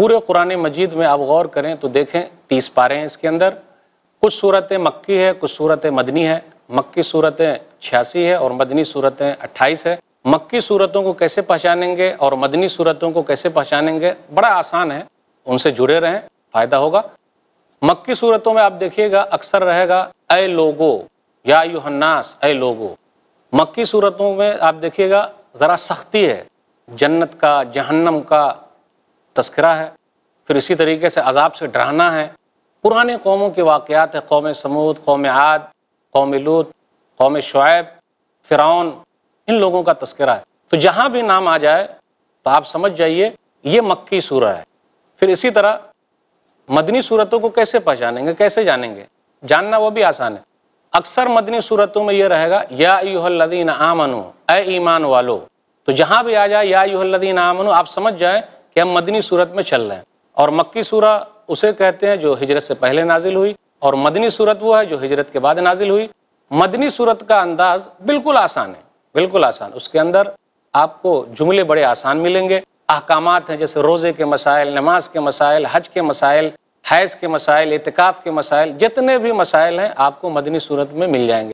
पूरे कुरान मजीद में आप गौर करें तो देखें तीस पारे हैं इसके अंदर कुछ सूरतें मक्की है कुछ सूरतें मदनी है मक्की सूरतें छियासी है और मदनी सूरतें अट्ठाईस है मक्की सूरतों को कैसे पहचानेंगे और मदनी सूरतों को कैसे पहचानेंगे बड़ा आसान है उनसे जुड़े रहें फ़ायदा होगा मक्की सूरतों में आप देखिएगा अक्सर रहेगा अय लोगो या युहन्नास ए लोगो मक्की सूरतों में आप देखिएगा ज़रा सख्ती है जन्नत का जहन्नम का तस्करा है फिर इसी तरीके से अजाब से डराना है पुराने कौमों के वाक़ात है कौम समूद कौम आद कौम लूत कौम शुएब फ़िरौन इन लोगों का तस्करा है तो जहाँ भी नाम आ जाए तो आप समझ जाइए ये मक्की सूरह है फिर इसी तरह मदनी सूरतों को कैसे पहचानेंगे कैसे जानेंगे जानना वो भी आसान है अक्सर मदनी सूरतों में ये रहेगा या यूहल्लदीन आमनु ए ईमान वालो तो जहाँ भी आ जाए या यूहल्लदीन आमनु आप समझ जाए कि हम मदनी सूरत में चल रहे हैं और मक्की सूरा उसे कहते हैं जो हिजरत से पहले नाजिल हुई और मदनी सूरत वो है जो हिजरत के बाद नाजिल हुई मदनी सूरत का अंदाज बिल्कुल आसान है बिल्कुल आसान उसके अंदर आपको जुमले बड़े आसान मिलेंगे अहकाम हैं जैसे रोज़े के मसाइल नमाज के मसाइल हज के मसाइल हैज़ के मसाइल एतकाफ़ के मसाइल जितने भी मसाइल हैं आपको मदनी सूरत में मिल जाएंगे